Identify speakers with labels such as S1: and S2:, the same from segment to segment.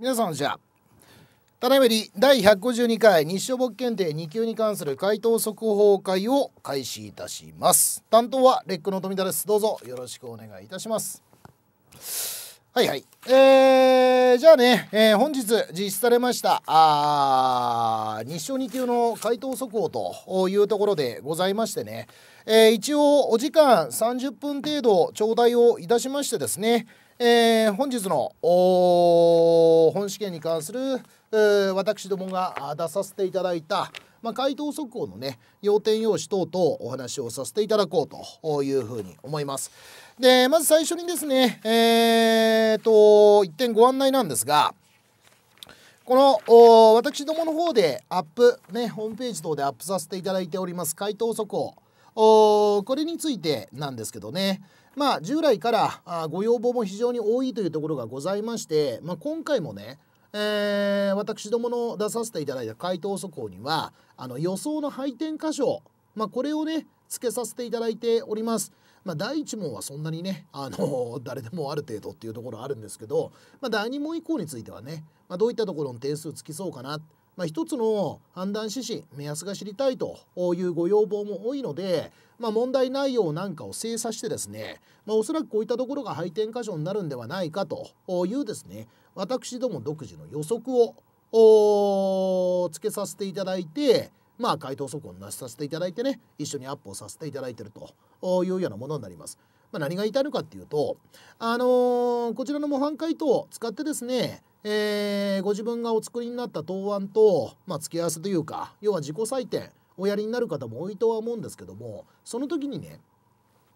S1: 皆さんじゃあただいまより第152回日照簿検定2級に関する回答速報会を開始いたします担当はレックの富田ですどうぞよろしくお願いいたしますはいはいえー、じゃあね、えー、本日実施されましたあ日照2級の回答速報というところでございましてね、えー、一応お時間30分程度頂戴をいたしましてですねえー、本日の本試験に関する、私どもが出させていただいた、まあ、回答速報のね要点用紙等々お話をさせていただこうというふうに思います。でまず最初にですねえーと、と一点ご案内なんですがこの私どもの方でアップ、ね、ホームページ等でアップさせていただいております回答速報これについてなんですけどねまあ、従来からご要望も非常に多いというところがございまして、まあ、今回もね、えー、私どもの出させていただいた回答速報にはあの予想の配点箇所、まあ、これをね付けさせていただいております。まあ、第1問はそんなにね、あの 誰でもある程度っていうところあるんですけど、まあ、第2問以降についてはね、まあ、どういったところの点数つきそうかなまあ、一つの判断指針目安が知りたいというご要望も多いので、まあ、問題内容なんかを精査してですね、まあ、おそらくこういったところが配点箇所になるんではないかというですね私ども独自の予測をつけさせていただいて、まあ、回答速報なしさせていただいてね一緒にアップをさせていただいてるというようなものになります。まあ、何が言いたいのかっていうと、あのー、こちらの模範解答を使ってですねえー、ご自分がお作りになった答案と、まあ、付け合わせというか要は自己採点おやりになる方も多いとは思うんですけどもその時にね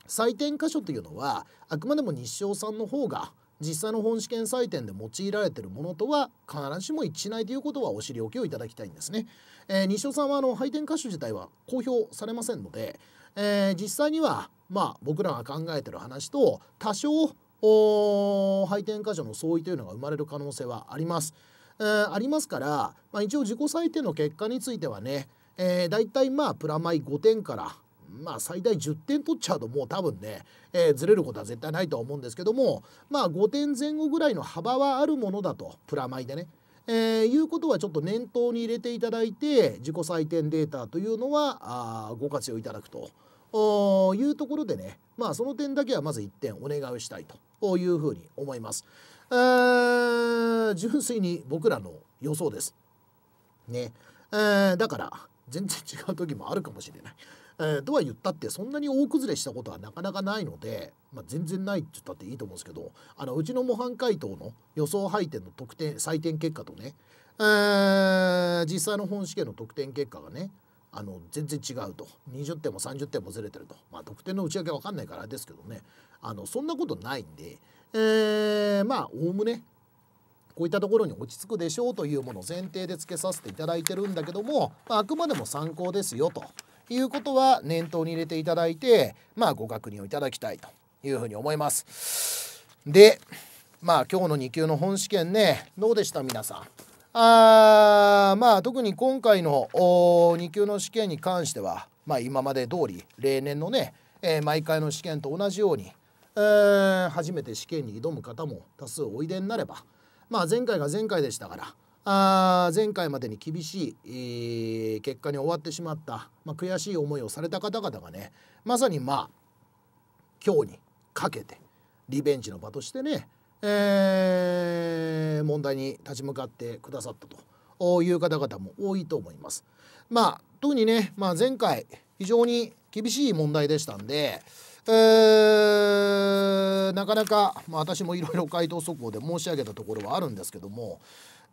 S1: 採点箇所というのはあくまでも日照さんの方が実際の本試験採点で用いられているものとは必ずしも一致しないということはお知りおきをいただきたいんですね。えー、西尾さんはあの配点箇所自体は公表されませんので、えー、実際にはまあ僕らが考えてる話と多少配点箇所の相違というのが生まれる可能性はあります。えー、ありますから、まあ、一応自己採点の結果についてはね、えー、大体まあプラマイ5点からまあ最大10点取っちゃうともう多分ね、えー、ずれることは絶対ないとは思うんですけどもまあ5点前後ぐらいの幅はあるものだとプラマイでね。えー、いうことはちょっと念頭に入れていただいて自己採点データというのはあご活用いただくというところでねまあその点だけはまず1点お願いをしたいとういうふうに思います。ー、純粋に僕らの予想です。ね。えだから全然違う時もあるかもしれない。えとは言ったってそんなに大崩れしたことはなかなかないので、まあ、全然ないって言ったっていいと思うんですけどあのうちの模範解答の予想配点の得点採点結果とね、え実際の本試験の得点結果がねあの全然違うと20点も30点もずれてるとまあ得点の内訳わかんないからですけどねあのそんなことないんで、えー、まあおおむねこういったところに落ち着くでしょうというものを前提で付けさせていただいてるんだけども、まあ、あくまでも参考ですよということは念頭に入れていただいて、まあ、ご確認をいただきたいというふうに思います。でまあ今日の2級の本試験ねどうでした皆さん。あーまあ特に今回の2級の試験に関しては、まあ、今まで通り例年のね、えー、毎回の試験と同じようにえー、初めて試験に挑む方も多数おいでになれば、まあ、前回が前回でしたからあ前回までに厳しい、えー、結果に終わってしまった、まあ、悔しい思いをされた方々がねまさにまあ今日にかけてリベンジの場としてね、えー、問題に立ち向かってくださったという方々も多いと思います。まあ、特にね、まあ、前回非常に厳しい問題でしたんで、えー、なかなか、まあ、私もいろいろ回答速報で申し上げたところはあるんですけども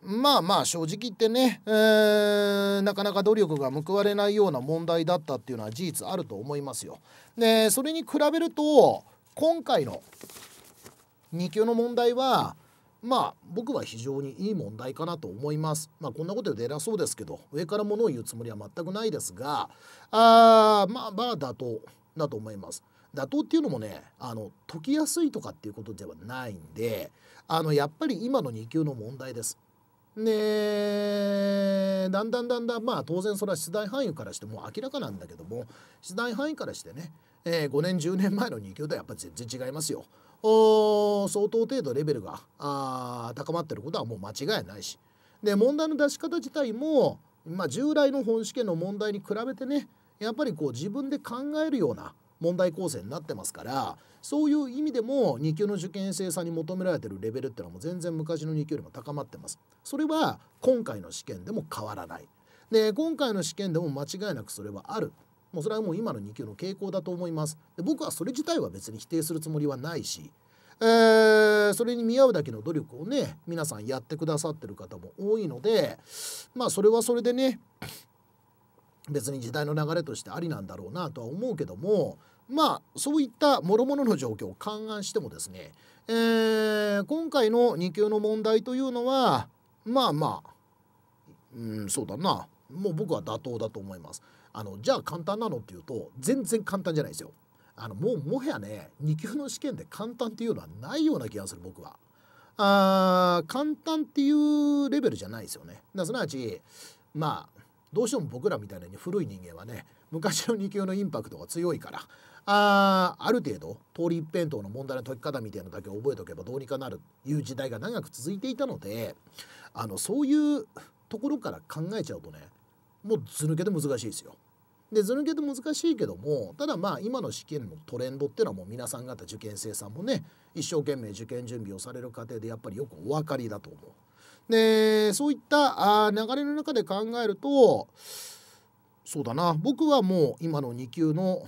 S1: まあまあ正直言ってね、えー、なかなか努力が報われないような問題だったっていうのは事実あると思いますよ。でそれに比べると今回の2級の問題はまあ僕は非常にいい問題かなと思います。まあこんなことで偉そうですけど上から物を言うつもりは全くないですがあまあまあ妥当だと思います。妥当っていうのもねあの解きやすいとかっていうことではないんであのやっぱり今の2級の問題です。でだんだんだんだんまあ当然それは出題範囲からしても明らかなんだけども出題範囲からしてね、えー、5年10年前の2級とはやっぱ全然違いますよ。お相当程度レベルがあ高まってることはもう間違いないしで問題の出し方自体も、まあ、従来の本試験の問題に比べてねやっぱりこう自分で考えるような問題構成になってますからそういう意味でも2級の受験生さんに求められてるレベルっていうのはもう全然昔の2級よりも高まってます。それは今回の試験でも変わらない。で今回の試験でも間違いなくそれはある。もうそれはもう今の2級の傾向だと思います。で僕はそれ自体は別に否定するつもりはないし、えー、それに見合うだけの努力をね皆さんやってくださってる方も多いのでまあそれはそれでね別に時代の流れとしてありなんだろうなとは思うけどもまあそういった諸々の状況を勘案してもですね、えー、今回の2級の問題というのはまあまあうんそうだなもう僕は妥当だと思います。あのじゃあ簡単なのっていうと全然簡単じゃないですよ。あのもうもはやね2級の試験で簡単っていうのはないような気がする僕は。あ簡単っていうレベルじゃないですよね。だすなわちまあどうしても僕らみたいなに古い人間はね昔の2級のインパクトが強いからあある程度通り一辺倒の問題の解き方みたいなのだけ覚えておけばどうにかなるいう時代が長く続いていたのであのそういうところから考えちゃうとねもう図抜けて難しいですよ。で図抜けて難しいけどもただまあ今の試験のトレンドっていうのはもう皆さん方受験生さんもね一生懸命受験準備をされる過程でやっぱりよくお分かりだと思う。でそういったあ流れの中で考えるとそうだな僕はもう今の2級の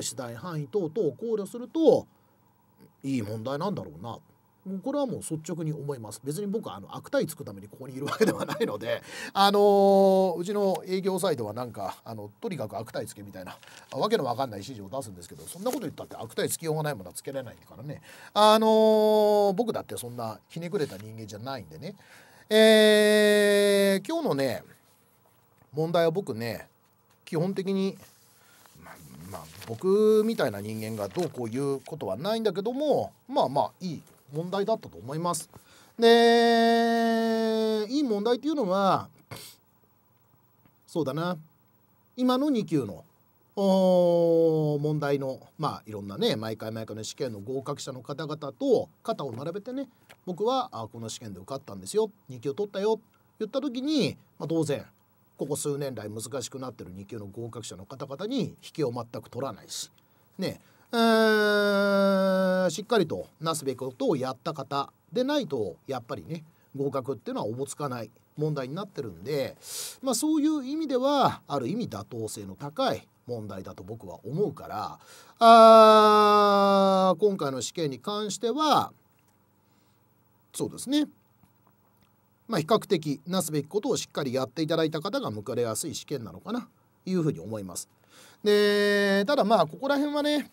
S1: 次第範囲等々を考慮するといい問題なんだろうなこれはもう率直に思います別に僕はあの悪態つくためにここにいるわけではないので あのー、うちの営業サイトはなんかあのとにかく悪態つけみたいなわけのわかんない指示を出すんですけどそんなこと言ったって悪態つきようがないものはつけられないからねあのー、僕だってそんなひねくれた人間じゃないんでねえー、今日のね問題は僕ね基本的にまあ、僕みたいな人間がどうこう言うことはないんだけどもまあまあいい問題だったと思います。でいい問題っていうのはそうだな今の2級の問題のまあいろんなね毎回毎回の試験の合格者の方々と肩を並べてね僕はあこの試験で受かったんですよ2級取ったよって言った時に、まあ、当然ここ数年来難しくなってる2級の合格者の方々に引きを全く取らないしねえー、しっかりとなすべきことをやった方でないとやっぱりね合格っていうのはおぼつかない問題になってるんで、まあ、そういう意味ではある意味妥当性の高い問題だと僕は思うからあ今回の試験に関してはそうですねまあ、比較的なすべきことをしっかりやっていただいた方が報われやすい試験なのかなというふうに思います。でただまあここら辺はね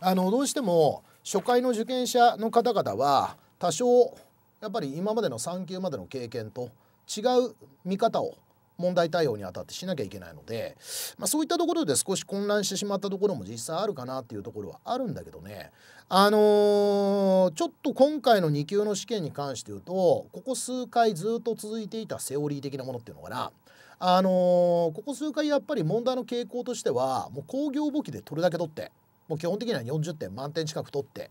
S1: あのどうしても初回の受験者の方々は多少やっぱり今までの3級までの経験と違う見方を問題対応にあたってしなきゃいけないので、まあ、そういったところで少し混乱してしまったところも実際あるかなっていうところはあるんだけどねあのー、ちょっと今回の2級の試験に関して言うとここ数回ずっと続いていたセオリー的なものっていうのかなあのー、ここ数回やっぱり問題の傾向としてはもう工業簿記で取るだけ取ってもう基本的には40点満点近く取って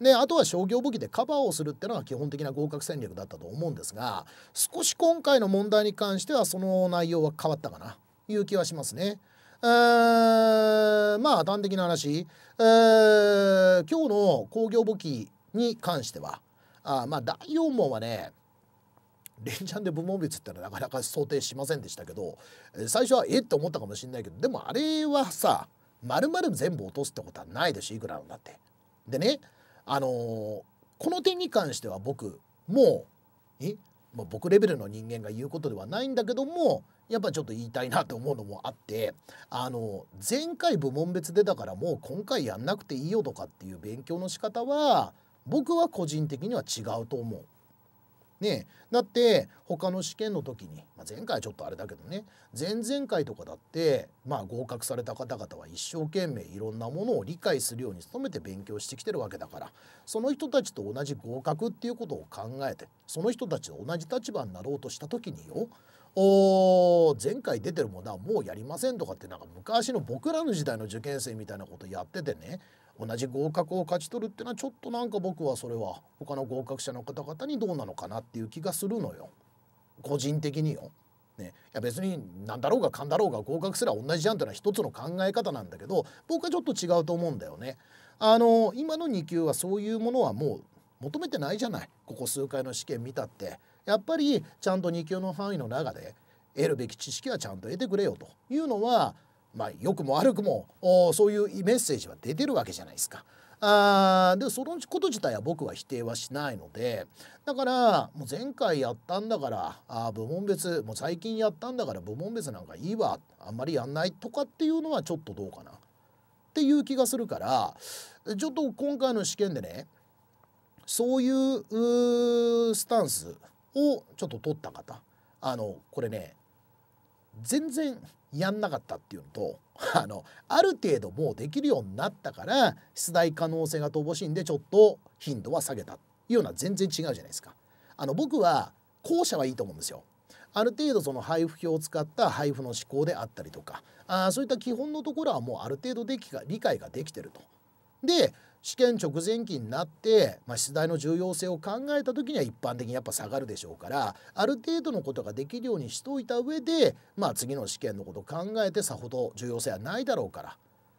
S1: であとは商業武器でカバーをするっていうのが基本的な合格戦略だったと思うんですが少し今回の問題に関してはその内容は変わったかないう気はしますね。えー、まあ端的な話、えー、今日の工業簿記に関してはあまあ第4問はね連チャンで部門別ってのはなかなか想定しませんでしたけど最初はえって思ったかもしれないけどでもあれはさまるまる全部落とすってことはないでしょいくらなんだって。でねあのー、この点に関しては僕もうえ、まあ、僕レベルの人間が言うことではないんだけどもやっぱちょっと言いたいなと思うのもあってあのー、前回部門別でだからもう今回やんなくていいよとかっていう勉強の仕方は僕は個人的には違うと思う。ねだって他の試験の時に、まあ、前回ちょっとあれだけどね前々回とかだってまあ合格された方々は一生懸命いろんなものを理解するように努めて勉強してきてるわけだからその人たちと同じ合格っていうことを考えてその人たちと同じ立場になろうとした時によお前回出てるものはもうやりませんとかってなんか昔の僕らの時代の受験生みたいなことやっててね同じ合格を勝ち取るっていうのはちょっとなんか僕はそれは他の合格者の方々にどうなのかなっていう気がするのよ個人的によ。ね、いや別に何だろうが勘だろうが合格すら同じじゃんっていうのは一つの考え方なんだけど僕はちょっと違うと思うんだよね。あの今の2級はそういうものはもう求めてないじゃないここ数回の試験見たってやっぱりちゃんと2級の範囲の中で得るべき知識はちゃんと得てくれよというのはまあ、良くも悪くもそういうメッセージは出てるわけじゃないですか。あでそのこと自体は僕は否定はしないのでだからもう前回やったんだからあ部門別もう最近やったんだから部門別なんかいいわあんまりやんないとかっていうのはちょっとどうかなっていう気がするからちょっと今回の試験でねそういうスタンスをちょっと取った方あのこれね全然やんなかったっていうのと あのある程度もうできるようになったから出題可能性が乏しいんでちょっと頻度は下げたいうような全然違うじゃないですか。あの僕は後者はいいと思うんですよ。ある程度その配布表を使った配布の思考であったりとかあそういった基本のところはもうある程度できが理解ができてると。で試験直前期になって、まあ、出題の重要性を考えた時には一般的にやっぱ下がるでしょうからある程度のことができるようにしといた上で、まあ、次の試験のことを考えてさほど重要性はないだろうから、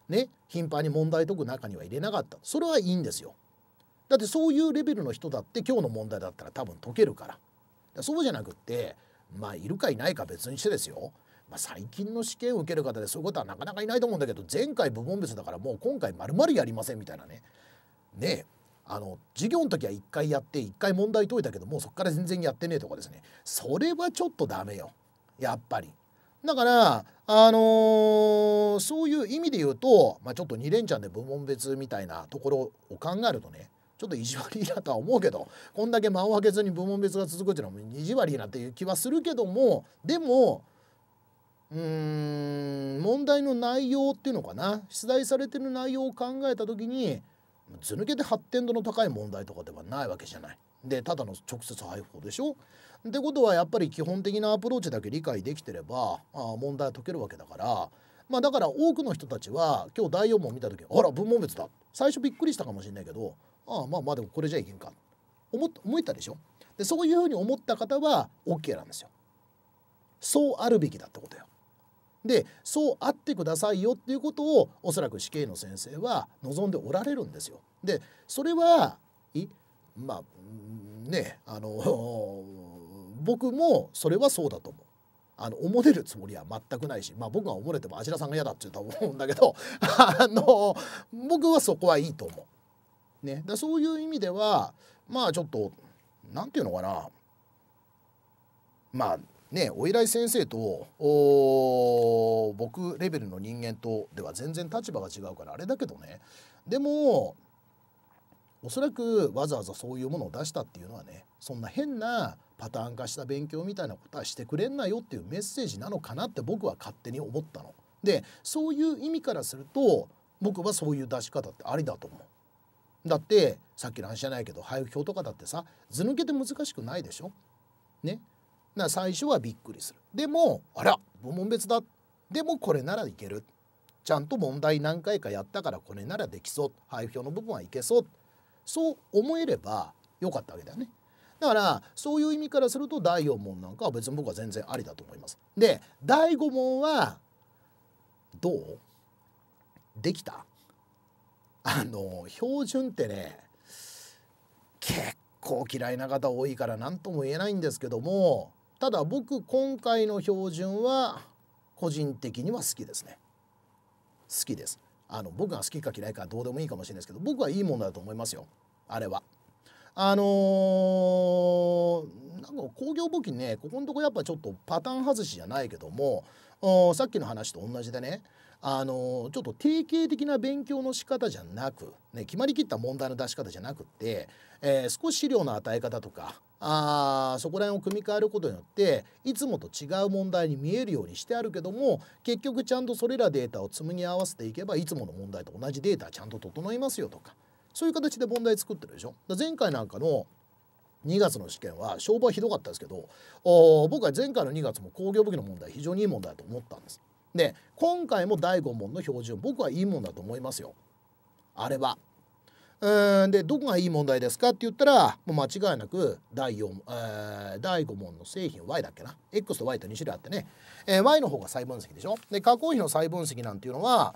S1: ね、頻繁に問題解く中には入れなかったそれはいいんですよ。だってそういうレベルの人だって今日の問題だったら多分解けるから。そうじゃなくってまあいるかいないか別にしてですよまあ、最近の試験を受ける方でそういうことはなかなかいないと思うんだけど前回部門別だからもう今回まるまるやりませんみたいなねねあの授業の時は1回やって1回問題解いたけどもうそこから全然やってねえとかですねそれはちょっとダメよやっぱり。だから、あのー、そういう意味で言うと、まあ、ちょっと2連チャンで部門別みたいなところを考えるとねちょっと意地悪いなとは思うけどこんだけ間を空けずに部門別が続くっていうのは意地悪いなっていう気はするけどもでもうん問題の内容っていうのかな出題されてる内容を考えた時に図抜けて発展度の高い問題とかではないわけじゃない。でただの直接配布でしょってことはやっぱり基本的なアプローチだけ理解できてればあ問題は解けるわけだから。まあ、だから多くの人たちは今日第4問見た時あら文門別だ最初びっくりしたかもしれないけどああまあまあでもこれじゃいけんか思思ったでしょでそういうふうに思った方は OK なんですよ。そうあるべきだってことよ。でそうあってくださいよっていうことをおそらく死刑の先生は望んでおられるんですよ。でそれはまあねあの僕もそれはそうだと思う。あの思もるつもりは全くないし、まあ、僕が思れてもあしらさんが嫌だって言うと思うんだけど あの僕はそこはいいと思う。ね、だそういう意味ではまあちょっと何て言うのかなまあねお依頼先生と僕レベルの人間とでは全然立場が違うからあれだけどねでもおそらくわざわざそういうものを出したっていうのはねそんな変なパターン化した勉強みたいなことはしてくれんなよっていうメッセージなのかなって僕は勝手に思ったの。でそういう意味からすると僕はそういう出し方ってありだと思う。だってさっきの話じゃないけど配布表とかだってさ図抜けて難しくないでしょねな最初はびっくりするでもあら部門別だでもこれならいけるちゃんと問題何回かやったからこれならできそう配布表の部分はいけそうそう思えればよかったわけだよね。だからそういう意味からすると第4問なんかは別に僕は全然ありだと思います。で第5問はどうできたあの標準ってね結構嫌いな方多いから何とも言えないんですけどもただ僕今回の標準は個人的には好きですね好きですあの僕が好きか嫌いかどうでもいいかもしれないですけど僕はいいものだと思いますよあれはあのー、なんか工業簿記ねここのとこやっぱちょっとパターン外しじゃないけどもさっきの話と同じでねあのちょっと定型的な勉強の仕方じゃなく、ね、決まりきった問題の出し方じゃなくって、えー、少し資料の与え方とかあそこら辺を組み替えることによっていつもと違う問題に見えるようにしてあるけども結局ちゃんとそれらデータを紡ぎ合わせていけばいつもの問題と同じデータちゃんと整いますよとかそういう形で問題作ってるでしょ。前回なんかの2月の試験は勝負はひどかったですけど僕は前回の2月も工業武器の問題非常にいい問題だと思ったんです。で今回も第5問の標準僕はいいもんだと思いますよあれは。うんでどこがいい問題ですかって言ったらもう間違いなく第4、えー、第5問の製品 Y だっけな X と Y と2種類あってね、えー、Y の方が再分析でしょで加工費の再分析なんていうのは、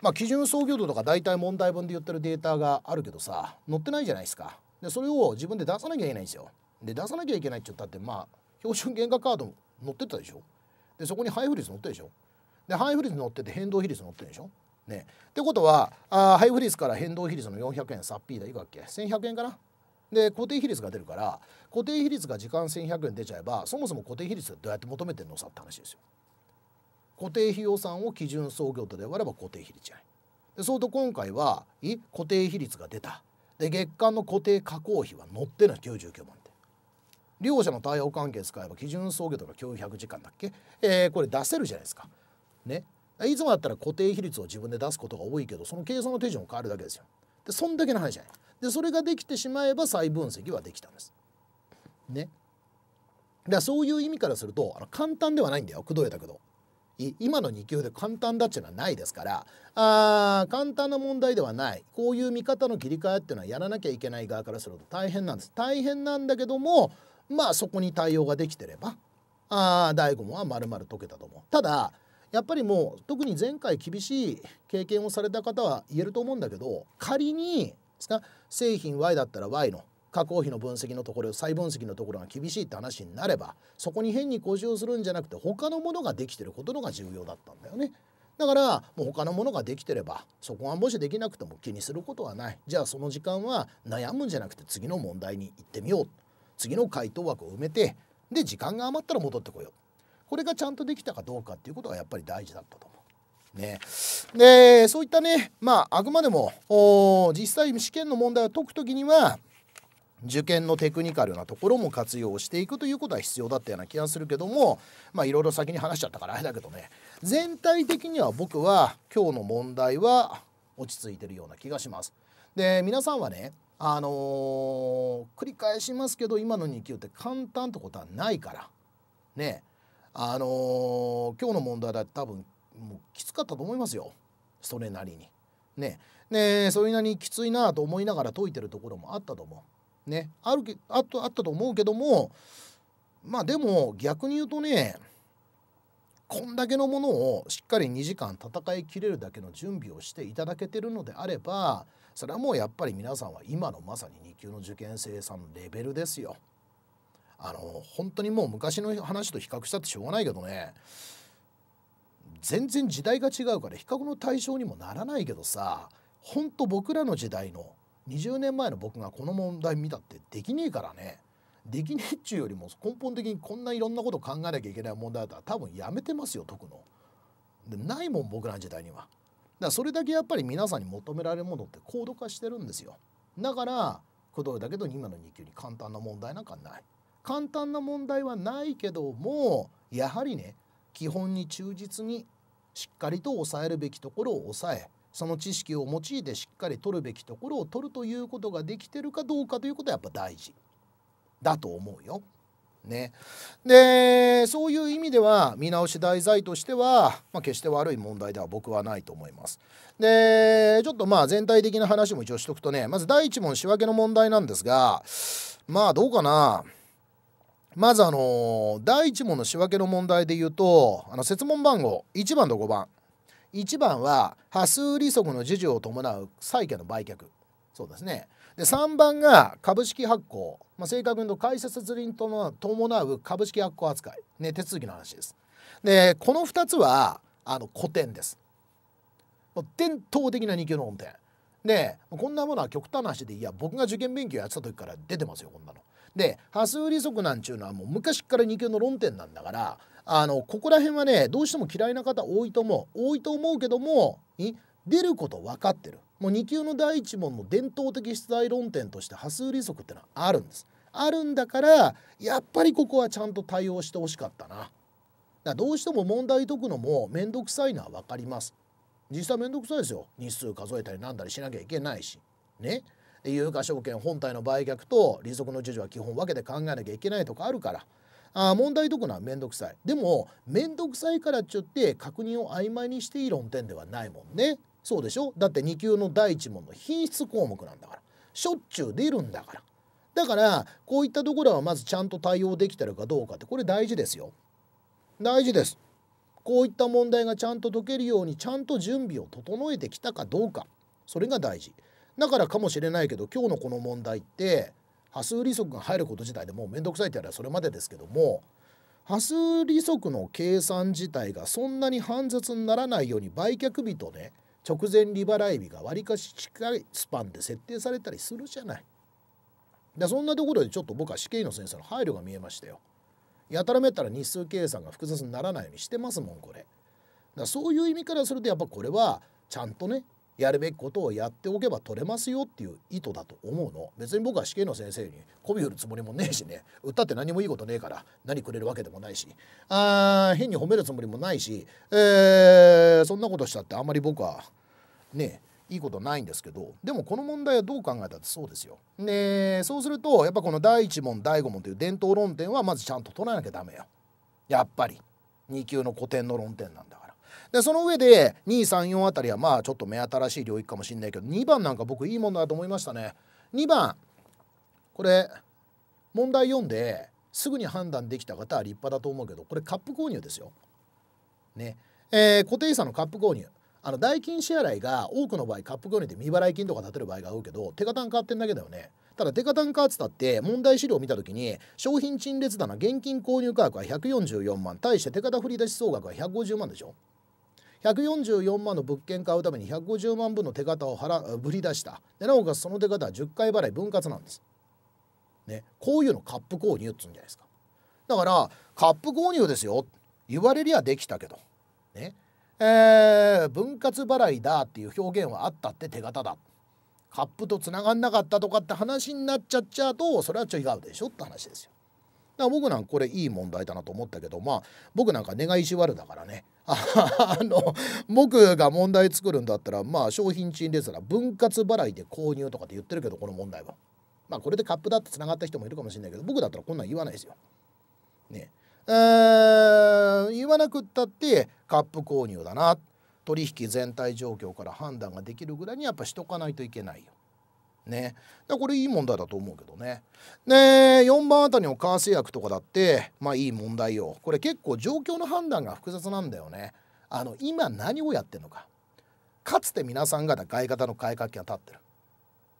S1: まあ、基準創業度とか大体問題文で言ってるデータがあるけどさ載ってないじゃないですかでそれを自分で出さなきゃいけないんですよで出さなきゃいけないって言ったってまあ標準原価カード載ってたでしょでそこに配布率載ってたでしょでリーズ乗ってて変動比率乗ってるでしょ。ね、ってことはあ配布率から変動比率の400円さっぴーだいくわけ1100円かなで固定比率が出るから固定比率が時間1100円出ちゃえばそもそも固定比率はどうやって求めてんのさって話ですよ。固定費用算を基準操業とで割れば固定比率じゃない。でそうと今回はい固定比率が出た。で月間の固定加工費は乗ってない99万で。両者の対応関係使えば基準操業とか共有100時間だっけ、えー、これ出せるじゃないですか。ねいつもだったら固定比率を自分で出すことが多いけどその計算の手順を変えるだけですよでそんだけの話じゃないでそれができてしまえば再分析はできたんですねだそういう意味からするとあの簡単ではないんだよ口説いたけど今の2級で簡単だっていうのはないですからあ簡単な問題ではないこういう見方の切り替えっていうのはやらなきゃいけない側からすると大変なんです大変なんだけどもまあそこに対応ができてればあ大悟もはまるまる解けたと思うただやっぱりもう特に前回厳しい経験をされた方は言えると思うんだけど仮に製品 Y だったら Y の加工費の分析のところ再分析のところが厳しいって話になればそこに変に故障するんじゃなくて他のものができてることのが重要だったんだよね。だからもう他のものができてればそこはもしできなくても気にすることはないじゃあその時間は悩むんじゃなくて次の問題に行ってみよう次の回答枠を埋めてで時間が余ったら戻ってこようこれがちゃんとできたかどうかっていうことがやっぱり大事だったと思う。ね、でそういったねまああくまでも実際試験の問題を解く時には受験のテクニカルなところも活用していくということは必要だったような気がするけどもまあいろいろ先に話しちゃったからあれだけどね全体的には僕は今日の問題は落ち着いてるような気がします。で皆さんはねあのー、繰り返しますけど今の2級って簡単ってことはないからねあのー、今日の問題だって多分もうきつかったと思いますよそれなりに。ねねそれなりにきついなと思いながら解いてるところもあったと思う。ねあるあとあったと思うけどもまあでも逆に言うとねこんだけのものをしっかり2時間戦いきれるだけの準備をしていただけてるのであればそれはもうやっぱり皆さんは今のまさに2級の受験生さんのレベルですよ。あの本当にもう昔の話と比較したってしょうがないけどね全然時代が違うから比較の対象にもならないけどさほんと僕らの時代の20年前の僕がこの問題見たってできねえからねできねえっちゅうよりも根本的にこんないろんなこと考えなきゃいけない問題だったら多分やめてますよ解くの。でないもん僕らの時代には。だからそれだけやっぱり皆さんに求められるものって高度化してるんですよ。だから工いだけど今の2級に簡単な問題なんかない。簡単な問題はないけどもやはりね基本に忠実にしっかりと抑えるべきところを抑えその知識を用いてしっかり取るべきところを取るということができてるかどうかということはやっぱ大事だと思うよ。ね、でそういう意味では見直し題材としては、まあ、決して悪い問題では僕はないと思います。でちょっとまあ全体的な話も一応しとくとねまず第1問仕分けの問題なんですがまあどうかなまずあの第1問の仕分けの問題で言うとあの設問番号1番と5番1番は波数利息の授受を伴う債権の売却そうですねで3番が株式発行、まあ、正確に言うと会社設立に伴う株式発行扱い、ね、手続きの話ですでこの2つはあの古典です伝統的な二級の音程でこんなものは極端な話でいや僕が受験勉強やってた時から出てますよこんなので波数利息なんちゅうのはもう昔から2級の論点なんだからあのここら辺はねどうしても嫌いな方多いと思う多いと思うけども出ること分かってるもう2級の第1問の伝統的出題論点として波数利息ってのはあるんです。あるんだからやっぱりここはちゃんと対応してほしかったな。だどうしても問題解くのも面倒くさいのは分かります。実際面倒くさいですよ。日数数えたりなんだりしなきゃいけないし。ね。有価証券本体の売却と利息の授受は基本分けて考えなきゃいけないとかあるからあ問題解くのは面倒くさいでも面倒くさいからっちゅって確認を曖昧にしていい論点ではないもんねそうでしょだって2級の第1問の品質項目なんだからしょっちゅう出るんだからだからこういったところはまずちゃんと対応できてるかどうかってこれ大事ですよ大事ですこういった問題がちゃんと解けるようにちゃんと準備を整えてきたかどうかそれが大事だからかもしれないけど今日のこの問題って波数利息が入ること自体でもう面倒くさいってやればそれまでですけども波数利息の計算自体がそんなに煩雑にならないように売却日とね直前利払い日がわりかし近いスパンで設定されたりするじゃない。でそんなところでちょっと僕は死刑の先生の配慮が見えましたよ。やたらめったら日数計算が複雑にならないようにしてますもんこれ。だそういう意味からするとやっぱこれはちゃんとねやるべきことをやっておけば取れますよっていう意図だと思うの別に僕は死刑の先生に媚び売るつもりもねえしね歌って何もいいことねえから何くれるわけでもないしあ変に褒めるつもりもないし、えー、そんなことしたってあんまり僕はねいいことないんですけどでもこの問題はどう考えたってそうですよ。でそうするとやっぱこの第1問第5問という伝統論点はまずちゃんと取らなきゃダメよ。やっぱり2級の古典の論点なんだから。でその上で234あたりはまあちょっと目新しい領域かもしれないけど2番なんか僕いいもんだと思いましたね2番これ問題読んですぐに判断できた方は立派だと思うけどこれカップ購入ですよ。ねえー、固定資産のカップ購入あの代金支払いが多くの場合カップ購入で未払い金とか立てる場合が多いけど手形に変わってんだけだよね。ただ手形に変わってたって問題資料を見た時に商品陳列棚現金購入価格は144万対して手形振り出し総額は150万でしょ。144万の物件買うために150万分の手形を払ぶり出したでなおかつその手形は10回払い分割なんです、ね、こういうのカップ購入っつうんじゃないですかだからカップ購入ですよ言われりゃできたけどねえー、分割払いだっていう表現はあったって手形だカップとつながんなかったとかって話になっちゃっちゃうとそれは違うでしょって話ですよ。だから僕なんかこれいい問題だなと思ったけどまあ僕なんか願い意地悪だからねあの僕が問題作るんだったらまあ商品陳列なら分割払いで購入とかって言ってるけどこの問題はまあこれでカップだってつながった人もいるかもしれないけど僕だったらこんなん言わないですよ。ねー、言わなくったってカップ購入だな取引全体状況から判断ができるぐらいにやっぱしとかないといけないよ。ねだこれいい問題だと思うけどねで4番あたりの完成薬とかだってまあいい問題よこれ結構状況の判断が複雑なんだよねあの今何をやってんのかかつて皆さん方外貨の改革金が立ってる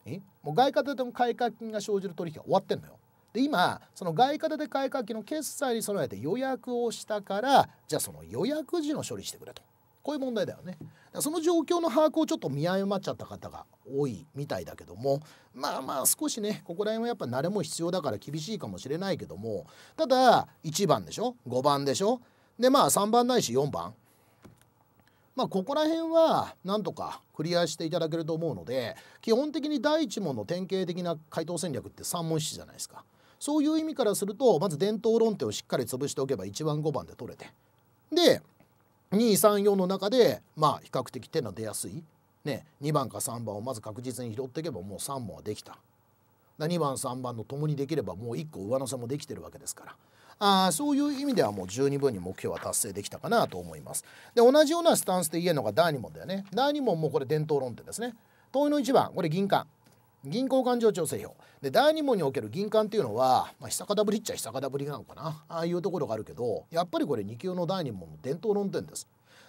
S1: えもう外貨ででの改革金が生じる取引が終わってんのよで今その外貨で改革金の決済に備えて予約をしたからじゃあその予約時の処理してくれとこういう問題だよねその状況の把握をちょっと見誤っちゃった方が多いみたいだけどもまあまあ少しねここら辺はやっぱ慣れも必要だから厳しいかもしれないけどもただ1番でしょ5番でしょでまあ3番ないし4番まあここら辺はなんとかクリアしていただけると思うので基本的に第1問の典型的な回答戦略って3問質じゃないですか。そういう意味からするとまず伝統論点をしっかり潰しておけば1番5番で取れてで234の中でまあ比較的手の出やすい、ね、2番か3番をまず確実に拾っていけばもう3本はできた。2番3番の共にできればもう1個上乗せもできてるわけですからあそういう意味ではもう十二分に目標は達成できたかなと思います。で同じようなスタンスで言えるのが第2問だよね。第2問もこれ伝統論点ですね。問いの1番これ銀貨銀行勘定調整表で第2問における銀管っていうのは、まあ、久方ぶりっちゃ久方ぶりなのかなああいうところがあるけどやっぱりこれ2級の第2問の伝統論点です。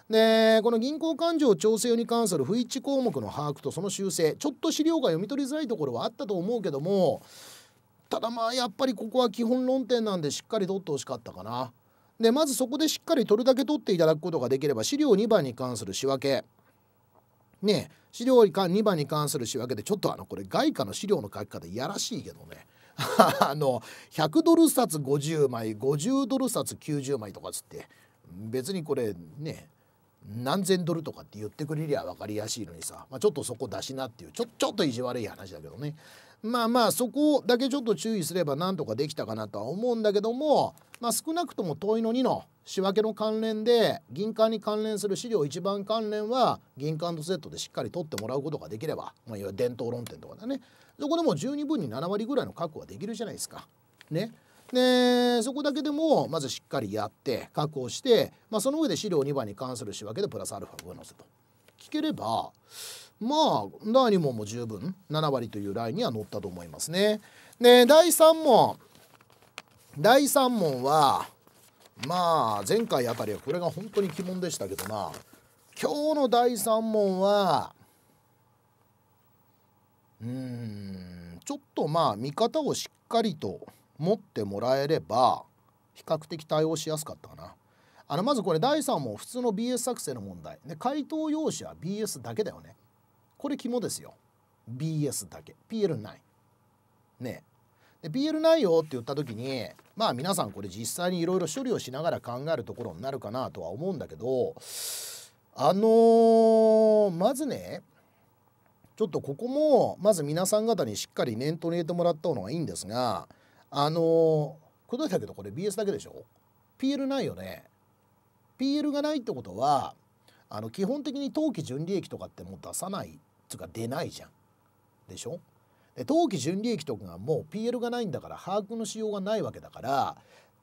S1: でこの銀行勘定調整に関する不一致項目の把握とその修正ちょっと資料が読み取りづらいところはあったと思うけどもただまあやっぱりここは基本論点なんでしっかり取ってほしかったかな。でまずそこでしっかり取るだけ取っていただくことができれば資料2番に関する仕分けね資料以2番に関する仕分けでちょっとあのこれ外貨の資料の書き方いやらしいけどね あの100ドル札50枚50ドル札90枚とかつって別にこれね何千ドルとかって言ってくれりゃ分かりやすいのにさ、まあ、ちょっとそこ出しなっていうちょちょっと意地悪い話だけどねまあまあそこだけちょっと注意すればなんとかできたかなとは思うんだけども、まあ、少なくとも問いの2の仕分けの関連で銀管に関連する資料1番関連は銀管とセットでしっかり取ってもらうことができれば、まあ、いわゆる伝統論点とかだねそこでも十二分に7割ぐらいの確保はできるじゃないですか。ね。でそこだけでもまずしっかりやって確保して、まあ、その上で資料2番に関する仕分けでプラスアルファ上乗せと。聞ければまあ第2問も十分7割というラインには乗ったと思いますね。で第3問第3問はまあ前回あたりはこれが本当に鬼門でしたけどな今日の第3問はうんちょっとまあ見方をしっかりと持ってもらえれば比較的対応しやすかったかな。あのまずこれ第3問普通の BS 作成の問題で回答用紙は BS だけだよねこれ肝ですよ BS だけ PL9 ねで p l 9よって言った時にまあ皆さんこれ実際にいろいろ処理をしながら考えるところになるかなとは思うんだけどあのー、まずねちょっとここもまず皆さん方にしっかり念頭に入れてもらった方がいいんですがあのー、くどいたけどこれ BS だけでしょ ?PL ないよね PL がないってことはあの基本的に当期純利益とかってもう出さないつか出ないじゃんでしょで当期純利益とかがもう PL がないんだから把握のしようがないわけだから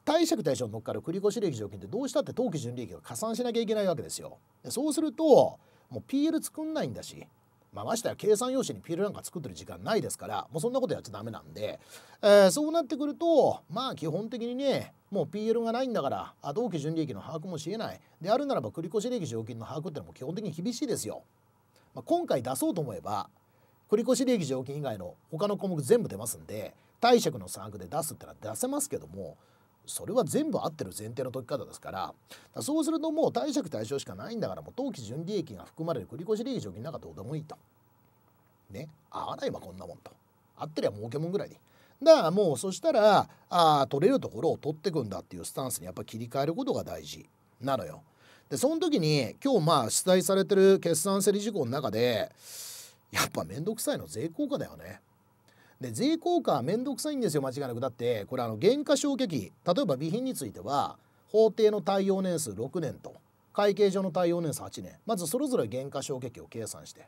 S1: 貸借対象に乗っかる繰越利益条件ってどうしたって当期純利益が加算しなきゃいけないわけですよ。でそうするともう PL 作んないんだし、まあ、ましてや計算用紙に PL なんか作ってる時間ないですからもうそんなことやっちゃダメなんで、えー、そうなってくるとまあ基本的にねもう PL がないんだからあ当期純利益の把握もしえないであるならば繰越利益条件の把握ってのも基本的に厳しいですよ。まあ、今回出そうと思えば繰越利益常金以外の他の項目全部出ますんで貸借の差額で出すってのは出せますけどもそれは全部合ってる前提の解き方ですからそうするともう貸借対象しかないんだからもう当期純利益が含まれる繰越利益常勤なんかどうでもいいと。ね合わないわこんなもんと。合ってりゃ儲けもんぐらいに。だからもうそしたらあ取れるところを取ってくんだっていうスタンスにやっぱ切り替えることが大事なのよ。でその時に今日まあ出題されてる決算整理事項の中でやっぱ面倒くさいの税効果だよね。で税効果は面倒くさいんですよ間違いなくだってこれあの減価償却費例えば備品については法定の対応年数6年と会計上の対応年数8年まずそれぞれ減価償却費を計算して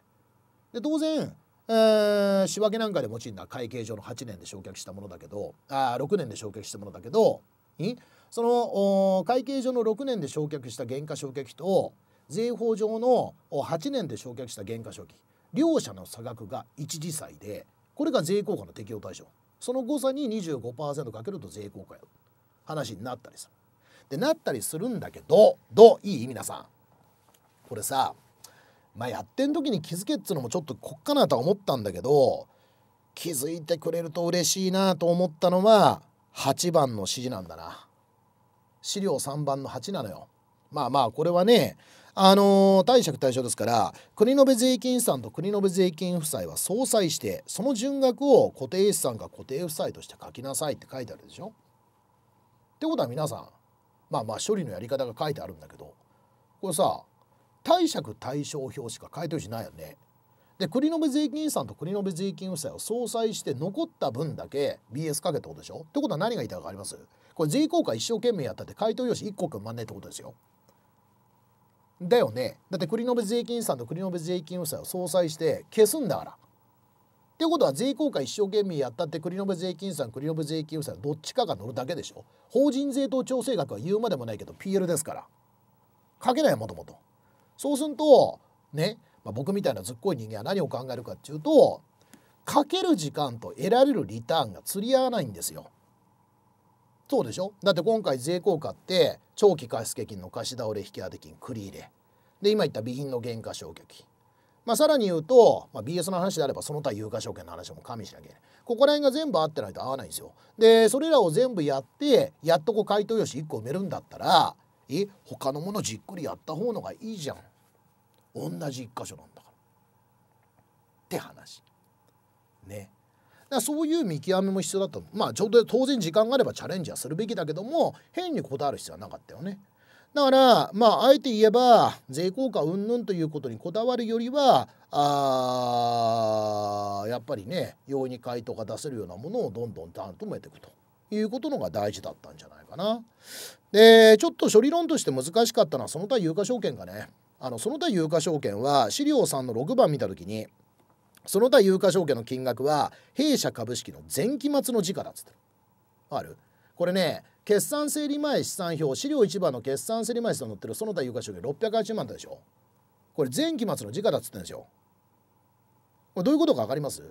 S1: で当然、えー、仕分けなんかで用いるのは会計上の8年で償却したものだけどあ6年で償却したものだけどその会計上の6年で償却した減価償却費と税法上の8年で償却した減価償却費両者の差額が一時債でこれが税効果の適用対象その誤差に25%かけると税効果や話になったりする。でなったりするんだけどどいい皆さんこれさまあやってん時に気づけっつうのもちょっとこっかなとは思ったんだけど気づいてくれると嬉しいなと思ったのは8番の指示なんだな。資料3番の8なのよ。まあまあこれはねあのー、貸借対象ですから国延税金資産と国延税金負債は相殺してその純額を固定資産か固定負債として書きなさいって書いてあるでしょ。ってことは皆さんまあまあ処理のやり方が書いてあるんだけどこれさ貸借対照表しか書いてるしないよね。で国の部税金遺産と国の部税金負債を相殺して残った分だけ BS かけってことでしょってことは何が言いたいか分かりますこれ税効果一生懸命やったって回答用紙1個くんまんねってことですよだよねだって国の部税金遺産と国の部税金負債を相殺して消すんだからっていうことは税効果一生懸命やったって国の部税金産国の部税金産どっちかが乗るだけでしょ法人税等調整額は言うまでもないけど PL ですからかけないもともとそうするとねまあ、僕みたいなずっこい人間は何を考えるかっていうとかける時間と得られるリターンが釣り合わないんですよ。そうでしょだって今回税効果って長期貸付金の貸し倒れ引き当て金繰り入れで今言った備品の減価償却金、まあ、さらに言うと、まあ、BS の話であればその他有価証券の話も加味しなきゃいけないここら辺が全部合ってないと合わないんですよでそれらを全部やってやっとこう回答用紙1個埋めるんだったらえ他のものじっくりやった方のがいいじゃん同じ一箇所なんだからって話ねだそういう見極めも必要だとまあちょうど当然時間があればチャレンジはするべきだけども変にこだわる必要はなかったよねだからまああえて言えば税効果云々ということにこだわるよりはあやっぱりね容易に回答が出せるようなものをどんどんちゃんと埋めていくということのが大事だったんじゃないかな。でちょっと処理論として難しかったのはその他有価証券がねあのその他有価証券は資料3の6番見た時にその他有価証券の金額は弊社株式の前期末の時価だっつってあるこれね決算整理前試算表資料1番の決算整理前試算載ってるその他有価証券680万だでしょこれ前期末の時価だっつってんですよこれどういうことか分かります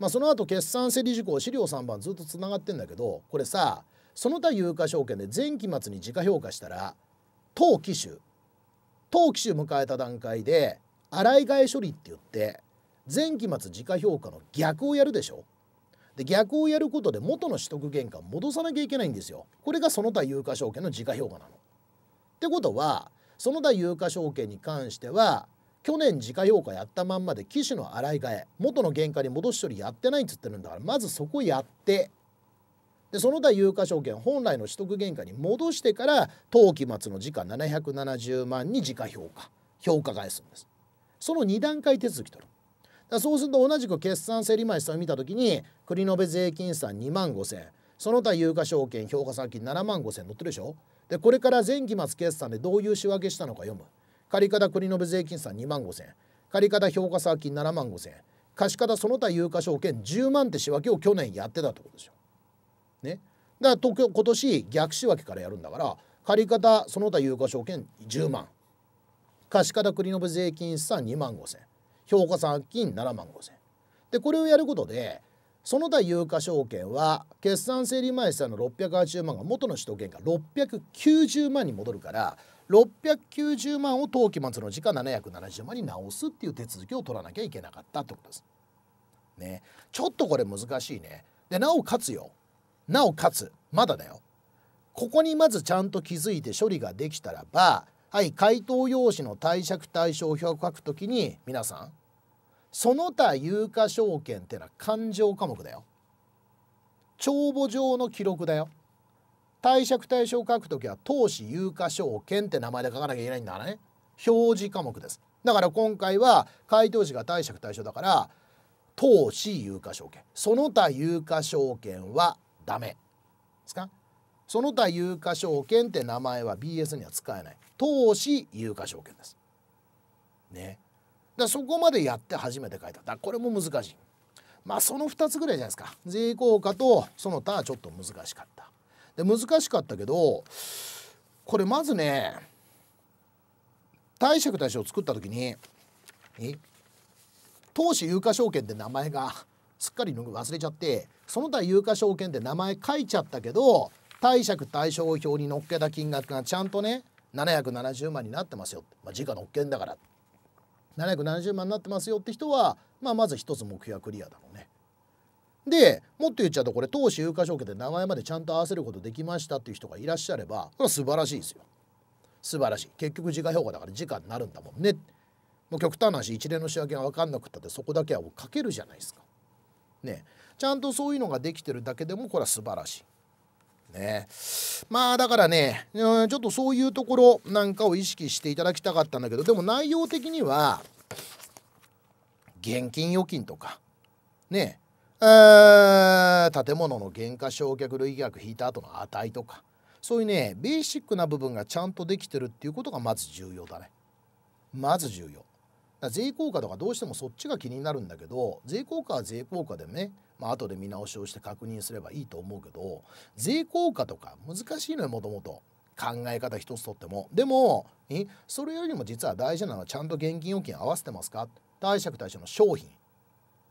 S1: まあその後決算整理事項資料3番ずっとつながってんだけどこれさその他有価証券で前期末に時価評価したら当期種当期種迎えた段階で洗い替え処理って言って前期末時価評価の逆をやるでしょで逆をやることで元の取得原価戻さなきゃいけないんですよこれがその他有価証券の時価評価なの。ってことはその他有価証券に関しては去年時価評価やったまんまで機種の洗い替え元の原価に戻し処理やってないっつってるんだからまずそこやってでその他有価証券本来の取得原価に戻してから当期末の時価770万に時価評価評価返すんですその2段階手続き取るだそうすると同じく決算競り前さんを見た時に繰延税金さん2万5千その他有価証券評価算金7万5千0載ってるでしょでこれから前期末決算でどういう仕分けしたのか読む借方繰延税金さん2万5千借方評価差金7万5千貸方その他有価証券10万って仕分けを去年やってたってことでしょねだから東京今年逆仕分けからやるんだから借方その他有価証券10万貸方国延税金資産2万5千評価産金7万5千でこれをやることでその他有価証券は決算整理前資産の680万が元の首都権が690万に戻るから690万を当期末の時価770万に直すっていう手続きを取らなきゃいけなかったってことです。ね、ちょっとこれ難しいね。でなおかつよなおかつまだだよここにまずちゃんと気づいて処理ができたらばはい回答用紙の貸借対照表を書くときに皆さんその他有価証券ってのは勘定科目だよ帳簿上の記録だよ貸借対照を書くときは投資有価証券って名前で書かなきゃいけないんだね表示科目ですだから今回は回答時が貸借対照だから投資有価証券その他有価証券はダメですかその他有価証券って名前は BS には使えない投資有価証券ですねだそこまでやって初めて書いただこれも難しいまあその2つぐらいじゃないですか税効果とその他はちょっと難しかったで難しかったけどこれまずね貸借対象を作った時に投資有価証券って名前がすっかり忘れちゃってその他有価証券で名前書いちゃったけど貸借対照表に載っけた金額がちゃんとね770万になってますよ、まあ、時価のっけんだから770万になってますよって人は、まあ、まず一つ目標はクリアだろうね。でもっと言っちゃうとこれ投資有価証券で名前までちゃんと合わせることできましたっていう人がいらっしゃれば素晴らしいですよ。素晴らしい結局時価評価だから時価になるんだもんね。もう極端な話一連の仕分けが分かんなくったってそこだけはもう書けるじゃないですか。ねちゃんとそういうのができてるだけでもこれは素晴らしい。ね、まあだからねちょっとそういうところなんかを意識していただきたかったんだけどでも内容的には現金預金とかねえ建物の減価償却類額引いた後の値とかそういうねベーシックな部分がちゃんとできてるっていうことがまず重要だねまず重要税効果とかどうしてもそっちが気になるんだけど税効果は税効果でね、まあ後で見直しをして確認すればいいと思うけど税効果とか難しいのよもともと考え方一つとってもでもそれよりも実は大事なのはちゃんと現金預金合わせてますか貸借対象の商品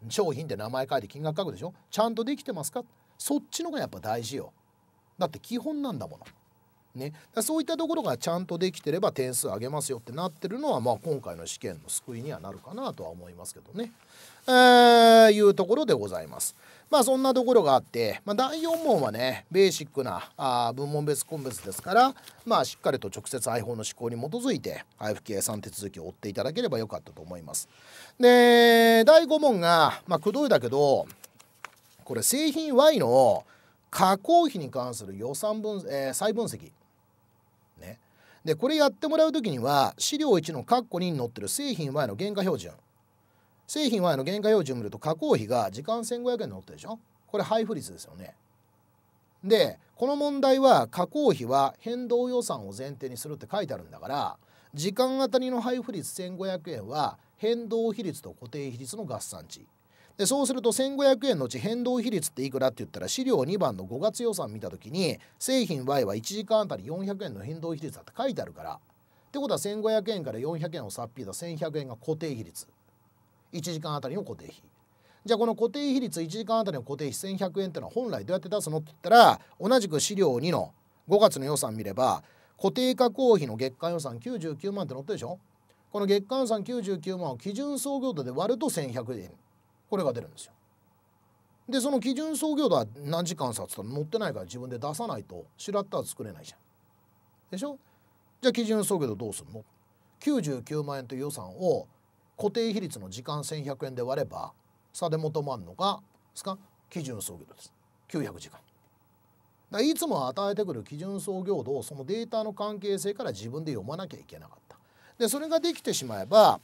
S1: 商品って名前書いて金額書くでしょちゃんとできてますかそっちのがやっぱ大事よだって基本なんだもの。ね、そういったところがちゃんとできてれば点数上げますよってなってるのは、まあ、今回の試験の救いにはなるかなとは思いますけどね。えー、いうところでございます。まあそんなところがあって、まあ、第4問はねベーシックなあ文門別根別ですからまあしっかりと直接配法の思考に基づいて配布計算手続きを追っていただければよかったと思います。で第5問がまあくどいだけどこれ製品 Y の加工費に関する予算分、えー、再分析でこれやってもらう時には資料1の括弧2に載ってる製品 Y の原価標準製品 Y の原価標準を見ると加工費が時間1500円載ってるでしょこれ配布率ですよねでこの問題は加工費は変動予算を前提にするって書いてあるんだから時間あたりの配布率1500円は変動比率と固定比率の合算値でそうすると1500円のうち変動比率っていくらって言ったら資料2番の5月予算見た時に製品 Y は1時間あたり400円の変動比率だって書いてあるからってことは1500円から400円をさっぴいた1100円が固定比率1時間あたりの固定費じゃあこの固定比率1時間あたりの固定費1100円ってのは本来どうやって出すのって言ったら同じく資料2の5月の予算見れば固定加工費の月間予算99万って載ってるでしょこの月間予算99万を基準総業度で割ると1100円これが出るんですよ。でその基準創業度は何時間差っつったら載ってないから自分で出さないとシらった作れないじゃん。でしょじゃあ基準創業度どうするの ?99 万円という予算を固定比率の時間1100円で割れば差で求まるのがですか基準創業度です。900時間。だいつも与えてくる基準創業度をそのデータの関係性から自分で読まなきゃいけなかった。でそれができてしまえば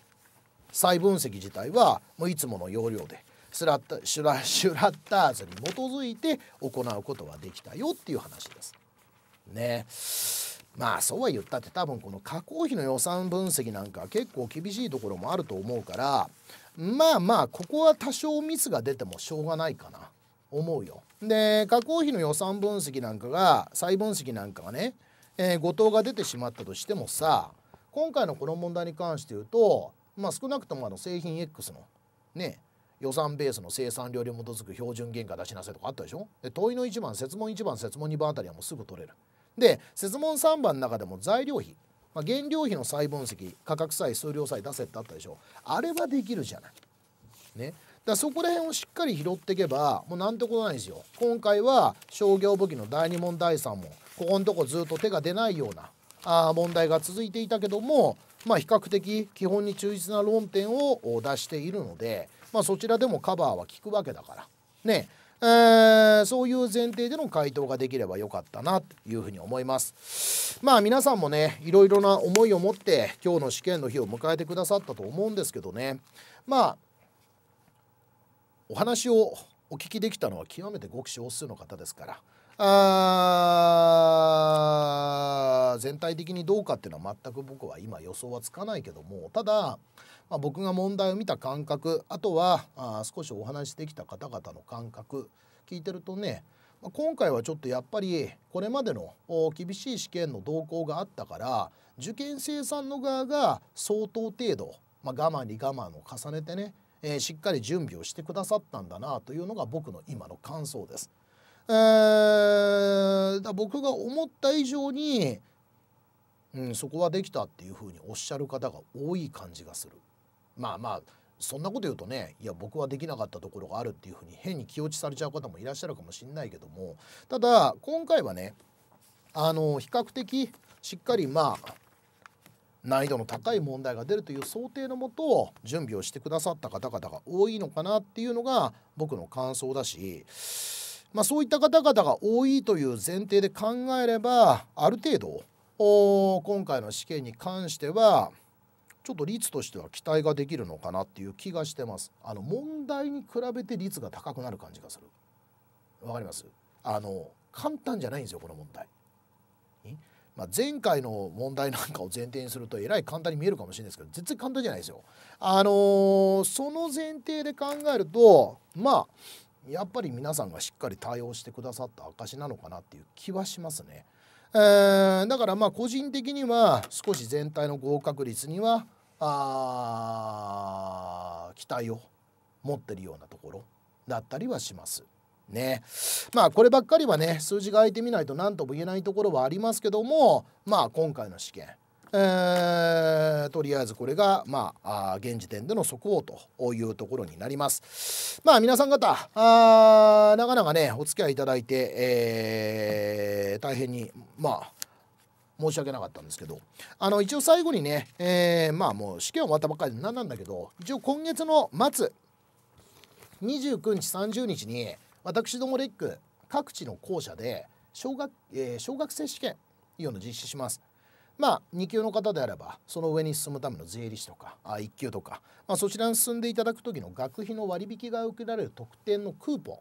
S1: 再分析自体はもういつもの要領でスラッタシュラ シュラッターズに基づいて行うことができたよっていう話です。ねまあそうは言ったって多分この加工費の予算分析なんか結構厳しいところもあると思うからまあまあここは多少ミスが出てもしょうがないかな思うよ。で加工費の予算分析なんかが再分析なんかがね、えー、誤が出てしまったとしてもさ今回のこの問題に関して言うとまあ、少なくともあの製品 X のね予算ベースの生産量に基づく標準原価出しなさいとかあったでしょで問いの1番設問1番設問2番あたりはもうすぐ取れるで設問3番の中でも材料費、まあ、原料費の再分析価格差え数量差え出せってあったでしょあれはできるじゃないねだそこら辺をしっかり拾っていけばもうなんてことないですよ今回は商業武器の第2問第3問ここのとこずっと手が出ないようなあ問題が続いていたけどもまあ、比較的基本に忠実な論点を出しているので、まあ、そちらでもカバーは効くわけだからねえー、そういう前提での回答ができればよかったなというふうに思いますまあ皆さんもねいろいろな思いを持って今日の試験の日を迎えてくださったと思うんですけどねまあお話をお聞きできたのは極めてごく少数の方ですからあ全体的にどうかっていうのは全く僕は今予想はつかないけどもただ、まあ、僕が問題を見た感覚あとはあ少しお話しできた方々の感覚聞いてるとね今回はちょっとやっぱりこれまでの厳しい試験の動向があったから受験生さんの側が相当程度、まあ、我慢に我慢を重ねてね、えー、しっかり準備をしてくださったんだなというのが僕の今の感想です。えー、だ僕が思った以上に、うん、そこはできたっていうふうにおっしゃる方が多い感じがする。まあまあそんなこと言うとねいや僕はできなかったところがあるっていうふうに変に気落ちされちゃう方もいらっしゃるかもしんないけどもただ今回はねあの比較的しっかりまあ難易度の高い問題が出るという想定のもと準備をしてくださった方々が多いのかなっていうのが僕の感想だしまあ、そういった方々が多いという前提で考えればある程度今回の試験に関してはちょっと率としては期待ができるのかなっていう気がしてます。あの問題に比べて率が高くなる感じがする。わかりますあの簡単じゃないんですよこの問題。まあ、前回の問題なんかを前提にするとえらい簡単に見えるかもしれないですけど絶対簡単じゃないですよ。あのー、その前提で考えるとまあやっぱり皆さんがしっかり対応してくださった証なのかなっていう気はしますね。えー、だからまあ個人的には少し全体の合格率にはあ期待を持ってるようなところだったりはします。ね、まあこればっかりはね数字が空いてみないと何とも言えないところはありますけどもまあ今回の試験えー、とりあえずこれが、まあ、あ現時点での速報というところになります。まあ皆さん方あなかなかねお付き合いいただいて、えー、大変にまあ申し訳なかったんですけどあの一応最後にね、えー、まあもう試験終わったばっかりで何なんだけど一応今月の末29日30日に私どもレック各地の校舎で小学,、えー、小学生試験いうの実施します。まあ、2級の方であればその上に進むための税理士とかあ1級とか、まあ、そちらに進んでいただく時の学費の割引が受けられる特典のクーポン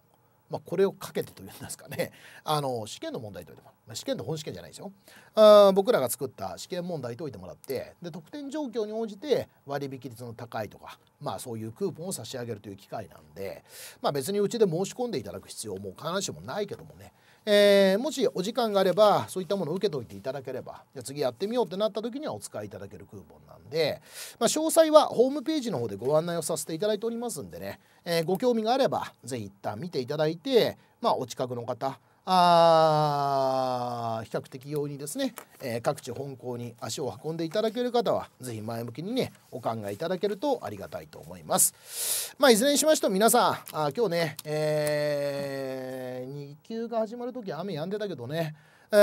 S1: まあ、これをかけてというんですかねあの試験の問題解いてもまあ、試験と本試験じゃないですよあ僕らが作った試験問題解いてもらってで得点状況に応じて割引率の高いとか、まあ、そういうクーポンを差し上げるという機会なんで、まあ、別にうちで申し込んでいただく必要も必ずしもないけどもねえー、もしお時間があればそういったものを受けといていただければじゃ次やってみようってなった時にはお使いいただけるクーポンなんで、まあ、詳細はホームページの方でご案内をさせていただいておりますんでね、えー、ご興味があれば是非一旦見ていただいて、まあ、お近くの方あ比較的容易にですね、えー、各地本校に足を運んでいただける方は是非前向きにねお考えいただけるとありがたいと思います。まあ、いずれにしましても皆さんあ今日ね、えー、2級が始まる時雨止んでたけどね、え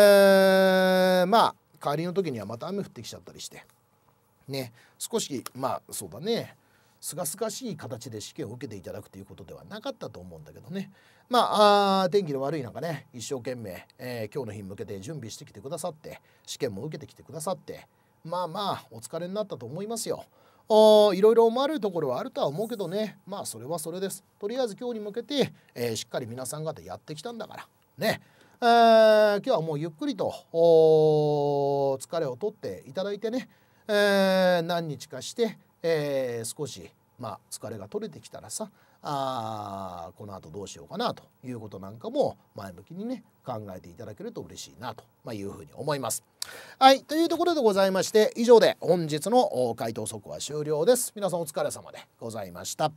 S1: ー、まあ帰りの時にはまた雨降ってきちゃったりしてね少しまあそうだねすがすがしい形で試験を受けていただくということではなかったと思うんだけどねまあ天気の悪い中ね一生懸命、えー、今日の日に向けて準備してきてくださって試験も受けてきてくださってまあまあお疲れになったと思いますよ。おいろいろ思われるところはあるとは思うけどねまあそれはそれです。とりあえず今日に向けて、えー、しっかり皆さん方やってきたんだからね。えー、今日はもうゆっくりと疲れをとっていただいてね、えー、何日かしてえー、少し、まあ、疲れが取れてきたらさあこの後どうしようかなということなんかも前向きにね考えていただけると嬉しいなというふうに思います。はいというところでございまして以上で本日の回答速報は終了です。皆さんお疲れ様でございました。